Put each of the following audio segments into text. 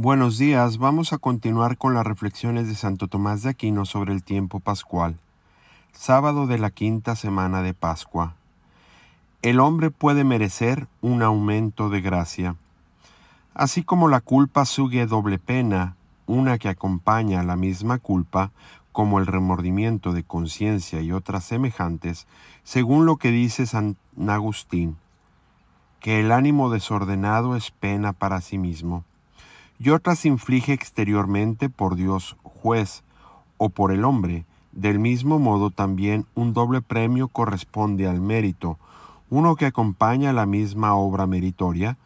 Buenos días, vamos a continuar con las reflexiones de Santo Tomás de Aquino sobre el tiempo pascual. Sábado de la quinta semana de Pascua. El hombre puede merecer un aumento de gracia. Así como la culpa sube doble pena, una que acompaña a la misma culpa, como el remordimiento de conciencia y otras semejantes, según lo que dice San Agustín, que el ánimo desordenado es pena para sí mismo y otras inflige exteriormente por Dios juez o por el hombre. Del mismo modo también un doble premio corresponde al mérito, uno que acompaña la misma obra meritoria,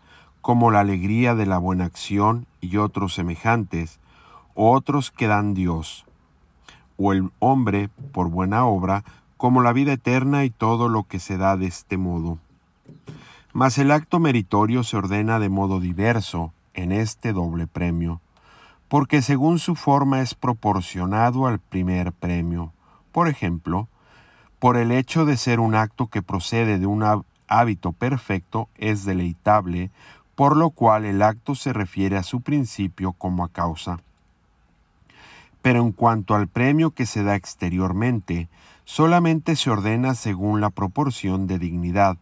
como la alegría de la buena acción y otros semejantes, o otros que dan Dios, o el hombre por buena obra, como la vida eterna y todo lo que se da de este modo. Mas el acto meritorio se ordena de modo diverso, en este doble premio, porque según su forma es proporcionado al primer premio. Por ejemplo, por el hecho de ser un acto que procede de un hábito perfecto, es deleitable, por lo cual el acto se refiere a su principio como a causa. Pero en cuanto al premio que se da exteriormente, solamente se ordena según la proporción de dignidad,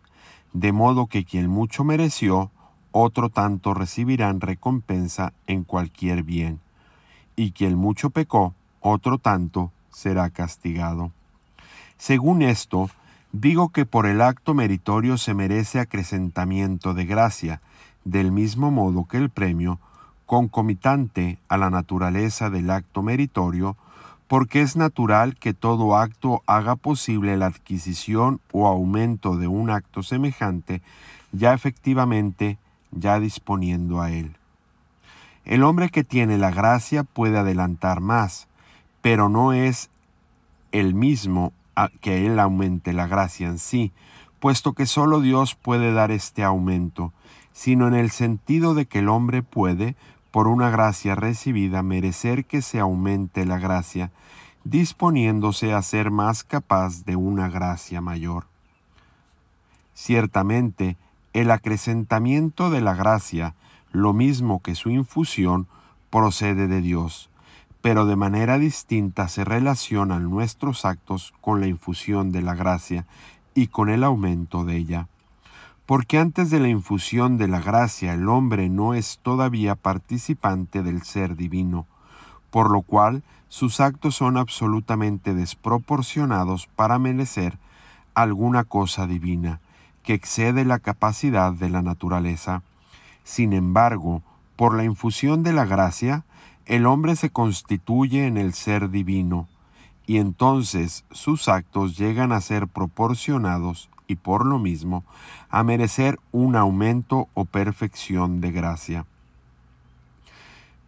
de modo que quien mucho mereció, otro tanto recibirán recompensa en cualquier bien, y quien mucho pecó, otro tanto será castigado. Según esto, digo que por el acto meritorio se merece acrecentamiento de gracia, del mismo modo que el premio, concomitante a la naturaleza del acto meritorio, porque es natural que todo acto haga posible la adquisición o aumento de un acto semejante, ya efectivamente ya disponiendo a él. El hombre que tiene la gracia puede adelantar más, pero no es el mismo que él aumente la gracia en sí, puesto que solo Dios puede dar este aumento, sino en el sentido de que el hombre puede, por una gracia recibida, merecer que se aumente la gracia, disponiéndose a ser más capaz de una gracia mayor. Ciertamente, el acrecentamiento de la gracia, lo mismo que su infusión, procede de Dios, pero de manera distinta se relacionan nuestros actos con la infusión de la gracia y con el aumento de ella. Porque antes de la infusión de la gracia el hombre no es todavía participante del ser divino, por lo cual sus actos son absolutamente desproporcionados para merecer alguna cosa divina que excede la capacidad de la naturaleza. Sin embargo, por la infusión de la gracia, el hombre se constituye en el ser divino, y entonces sus actos llegan a ser proporcionados y por lo mismo a merecer un aumento o perfección de gracia.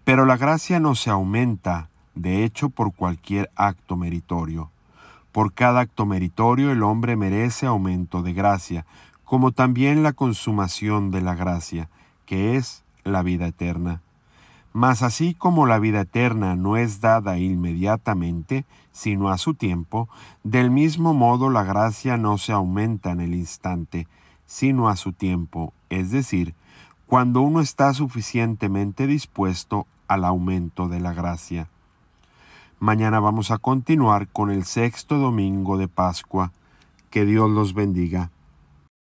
Pero la gracia no se aumenta, de hecho, por cualquier acto meritorio, por cada acto meritorio el hombre merece aumento de gracia, como también la consumación de la gracia, que es la vida eterna. Mas así como la vida eterna no es dada inmediatamente, sino a su tiempo, del mismo modo la gracia no se aumenta en el instante, sino a su tiempo, es decir, cuando uno está suficientemente dispuesto al aumento de la gracia. Mañana vamos a continuar con el sexto domingo de Pascua. Que Dios los bendiga.